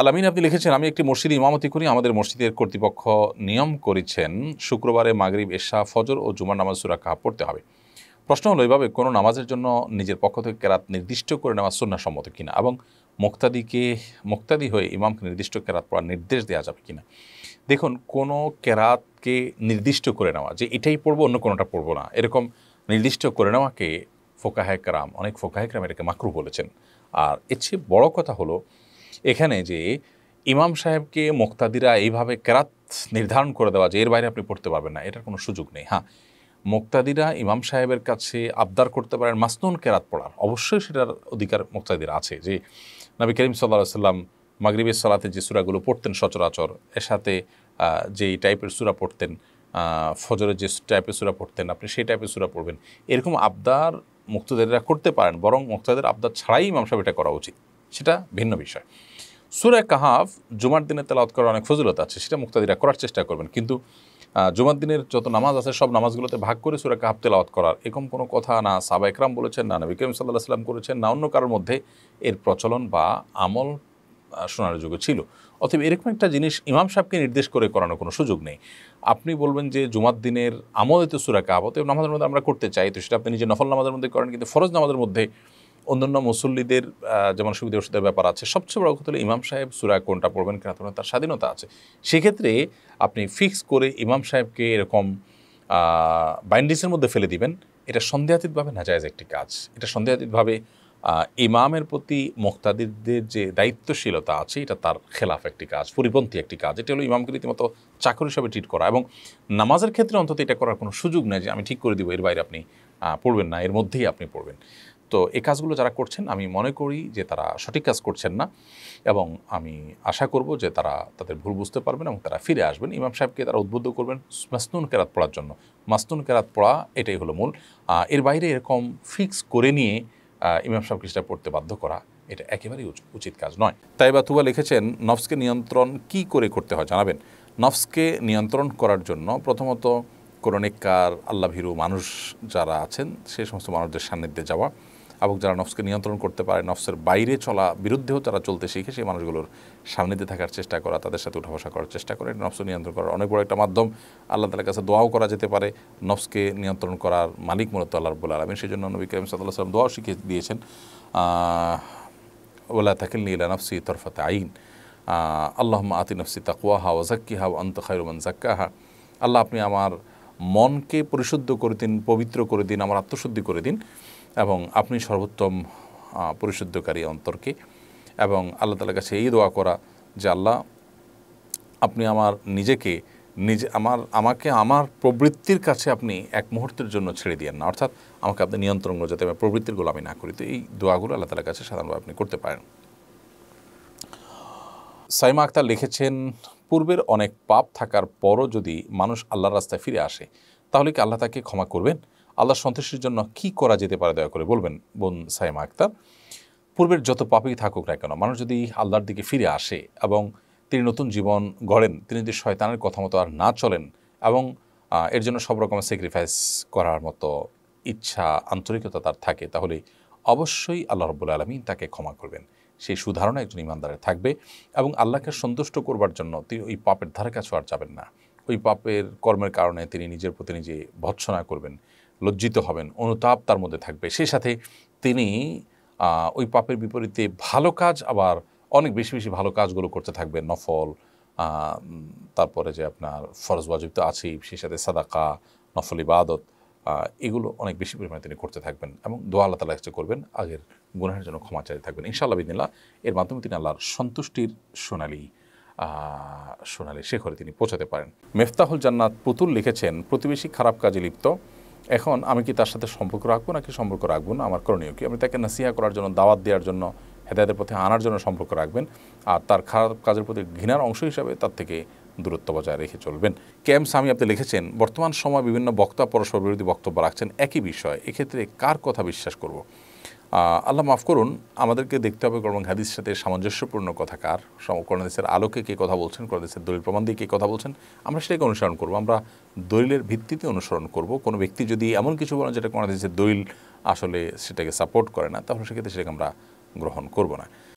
আলামিন আপনি লিখেছেন আমি একটি মসজিদে ইমামতি করি আমাদের মসজিদের কর্তৃপক্ষ নিয়ম করেছেন শুক্রবারে মাগরিব এশা ফজর ও জুমার নামাজ সুরা কাহা পড়তে হবে প্রশ্ন হলো এভাবে কোনো নামাজের জন্য নিজের পক্ষ থেকে কেরাত নির্দিষ্ট করে নেওয়া সম্মত কিনা এবং মোক্তাদিকে মোক্তাদি হয়ে ইমামকে নির্দিষ্ট কেরাত পড়ার নির্দেশ দেওয়া যাবে কিনা দেখুন কোনো কেরাতকে নির্দিষ্ট করে নেওয়া যে এটাই পড়বো অন্য কোনোটা পড়বো না এরকম নির্দিষ্ট করে নেওয়াকে ফোকাহেকরাম অনেক ফোকাহেকরাম এটাকে মাকরু বলেছেন আর এর চেয়ে বড়ো কথা হলো এখানে যে ইমাম সাহেবকে মোক্তাদিরা এইভাবে কেরাত নির্ধারণ করে দেওয়া যে এর বাইরে আপনি পড়তে পারবেন না এটার কোনো সুযোগ নেই হ্যাঁ মোক্তাদিরা ইমাম সাহেবের কাছে আবদার করতে পারেন মাসনুন কেরাত পড়ার অবশ্যই সেটার অধিকার মোক্তাদিরা আছে যে নবী করিম সাল্লা সাল্লাম মাগরিবের সালাতে যে সুরাগুলো পড়তেন সচরাচর এর সাথে যেই টাইপের সুরা পড়তেন ফজরের যে টাইপের সুরা পড়তেন আপনি সেই টাইপের সুরা পড়বেন এরকম আবদার মুক্তদেররা করতে পারেন বরং মুক্তাদের আবদার ছাড়াই ইমাম সাহেব এটা করা উচিত সেটা ভিন্ন বিষয় সুরে কাহাফ জুমার দিনে তেলাওত করার অনেক ফজিলত আছে সেটা মুক্তাদিরা করার চেষ্টা করবেন কিন্তু জুমার দিনের যত নামাজ আছে সব নামাজগুলোতে ভাগ করে সুরা কাহাফ তেলাওয়াত করার এরকম কোনো কথা না সাবা ইকরাম বলেছেন না নবী সাল্লাহ সাল্লাম করেছেন না অন্য কারোর মধ্যে এর প্রচলন বা আমল শোনার যুগে ছিল অথবা এরকম একটা জিনিস ইমাম সাহেবকে নির্দেশ করে করানোর কোনো সুযোগ নেই আপনি বলবেন যে জুমার দিনের আমলে তো সুরা কাহাব অতএব নামাজের মধ্যে আমরা করতে চাই তো সেটা আপনি নিজে নফল নামাজের মধ্যে করেন কিন্তু ফরজ নামাজের মধ্যে অন্যান্য মুসল্লিদের যেমন সুবিধা অসুবিধার ব্যাপার আছে সবচেয়ে বড় কথা হলো ইমাম সাহেব সুরা কোনটা পড়বেন কেন পড়বেন তার স্বাধীনতা আছে সেক্ষেত্রে আপনি ফিক্স করে ইমাম সাহেবকে এরকম বাইন্ডিসের মধ্যে ফেলে দিবেন এটা সন্দেহাতীতভাবে নাজায়জ একটি কাজ এটা সন্দেহাতীতভাবে ইমামের প্রতি মোক্তাদিদের যে দায়িত্বশীলতা আছে এটা তার খেলাফ একটি কাজ পরিপন্থী একটি কাজ এটা হলো ইমামকে রীতিমতো চাকর হিসাবে ট্রিট করা এবং নামাজের ক্ষেত্রে অন্তত এটা করার কোনো সুযোগ নেই যে আমি ঠিক করে দিব এর বাইরে আপনি পড়বেন না এর মধ্যেই আপনি পড়বেন তো এই কাজগুলো যারা করছেন আমি মনে করি যে তারা সঠিক কাজ করছেন না এবং আমি আশা করব যে তারা তাদের ভুল বুঝতে পারবেন এবং তারা ফিরে আসবেন ইমাম সাহেবকে তারা উদ্বুদ্ধ করবেন মাস্তুন কেরাত পড়ার জন্য মাস্তুন কেরাত পড়া এটাই হলো মূল এর বাইরে এরকম ফিক্স করে নিয়ে ইমাম সাহেব কিছুটা পড়তে বাধ্য করা এটা একেবারেই উচিত কাজ নয় তাই তুবা লিখেছেন নফসকে নিয়ন্ত্রণ কি করে করতে হয় জানাবেন নফসকে নিয়ন্ত্রণ করার জন্য প্রথমত করণিকার আল্লাভীরু মানুষ যারা আছেন সে সমস্ত মানুষদের সান্নিধ্যে যাওয়া এবং যারা নফসকে নিয়ন্ত্রণ করতে পারে নফসের বাইরে চলা বিরুদ্ধেও তারা চলতে শিখে সেই মানুষগুলোর সামনেতে থাকার চেষ্টা করা তাদের সাথে উঠা বসা করার চেষ্টা করে নফস নিয়ন্ত্রণ করার অনেক বড় একটা মাধ্যম আল্লাহ তালার কাছে দোয়াও করা যেতে পারে নফসকে নিয়ন্ত্রণ করার মালিক মূলত আল্লাহ বলে আলমিন সেই জন্য নবী করিম সাল্লাহ সাল্লাম দোয়াও শিখিয়ে দিয়েছেন ওলা থাকেন নীল নফসি তরফাতে আইন আল্লাহ আতি নফসি তাকুয়াহা ওজাক্কিহা ও আন্ত খায়রুমান জাক্কাহা আল্লাহ আপনি আমার মনকে পরিশুদ্ধ করে দিন পবিত্র করে দিন আমার আত্মশুদ্ধি করে দিন এবং আপনি সর্বোত্তম পরিশুদ্ধকারী অন্তরকে এবং আল্লাহ তালার কাছে এই দোয়া করা যে আল্লাহ আপনি আমার নিজেকে নিজে আমার আমাকে আমার প্রবৃত্তির কাছে আপনি এক মুহূর্তের জন্য ছেড়ে দিয়েন না অর্থাৎ আমাকে আপনি নিয়ন্ত্রণ যাতে আমার প্রবৃত্তিরগুলো আমি না করি তো এই দোয়াগুলো আল্লাহ তালার কাছে সাধারণভাবে আপনি করতে পারেন সাইমা আক্তার লিখেছেন পূর্বের অনেক পাপ থাকার পরও যদি মানুষ আল্লাহর রাস্তায় ফিরে আসে তাহলে কি আল্লাহ তাকে ক্ষমা করবেন আল্লাহ সন্তুষ্টির জন্য কি করা যেতে পারে দয়া করে বলবেন বোন সাইমা আক্তার পূর্বের যত পাপই থাকুক না কেন মানুষ যদি আল্লাহর দিকে ফিরে আসে এবং তিনি নতুন জীবন গড়েন তিনি যদি শয়তানের কথা মতো আর না চলেন এবং এর জন্য সব রকম স্যাক্রিফাইস করার মতো ইচ্ছা আন্তরিকতা তার থাকে তাহলে অবশ্যই আল্লাহ রব্বুল আলমিন তাকে ক্ষমা করবেন সেই সুধারণা একজন ইমানদারের থাকবে এবং আল্লাহকে সন্তুষ্ট করবার জন্য তিনি ওই পাপের ধারে কাছে আর যাবেন না ওই পাপের কর্মের কারণে তিনি নিজের প্রতি নিজে ভৎসনা করবেন লজ্জিত হবেন অনুতাপ তার মধ্যে থাকবে সেই সাথে তিনি ওই পাপের বিপরীতে ভালো কাজ আবার অনেক বেশি বেশি ভালো কাজগুলো করতে থাকবে নফল তারপরে যে আপনার ফরজ ওয়াজিব তো আছেই সেই সাথে সাদাকা নফল ইবাদত এগুলো অনেক বেশি পরিমাণে তিনি করতে থাকবেন এবং দোয়া আল্লাহ তালা কাছে করবেন আগের গুনাহের জন্য ক্ষমা চাইতে থাকবেন ইনশাআল্লাহ বিদিনিল্লা এর মাধ্যমে তিনি আল্লাহর সন্তুষ্টির সোনালী সোনালি শেখরে তিনি পৌঁছাতে পারেন মেফতাহুল জান্নাত পুতুল লিখেছেন প্রতিবেশী খারাপ কাজে লিপ্ত এখন আমি কি তার সাথে সম্পর্ক রাখবো নাকি সম্পর্ক রাখবো না আমার করণীয় কি আপনি তাকে নাসিহা করার জন্য দাওয়াত দেওয়ার জন্য হেদায়তের পথে আনার জন্য সম্পর্ক রাখবেন আর তার খারাপ কাজের প্রতি ঘৃণার অংশ হিসাবে তার থেকে দূরত্ব বজায় রেখে চলবেন কে এম সামি আপনি লিখেছেন বর্তমান সময় বিভিন্ন বক্তা পরস্পর বিরোধী বক্তব্য রাখছেন একই বিষয় এক্ষেত্রে কার কথা বিশ্বাস করব আল্লাহ মাফ করুন আমাদেরকে দেখতে হবে কর্ম হাদিসের সাথে সামঞ্জস্যপূর্ণ কথা কার কোরআনদেশের আলোকে কে কথা বলছেন কোরআনদেশের দলিল প্রমাণ দিয়ে কে কথা বলছেন আমরা সেটাকে অনুসরণ করব আমরা দলিলের ভিত্তিতে অনুসরণ করব কোনো ব্যক্তি যদি এমন কিছু বলেন যেটা কোরআনদেশের দলিল আসলে সেটাকে সাপোর্ট করে না তাহলে সেক্ষেত্রে সেটাকে আমরা গ্রহণ করব না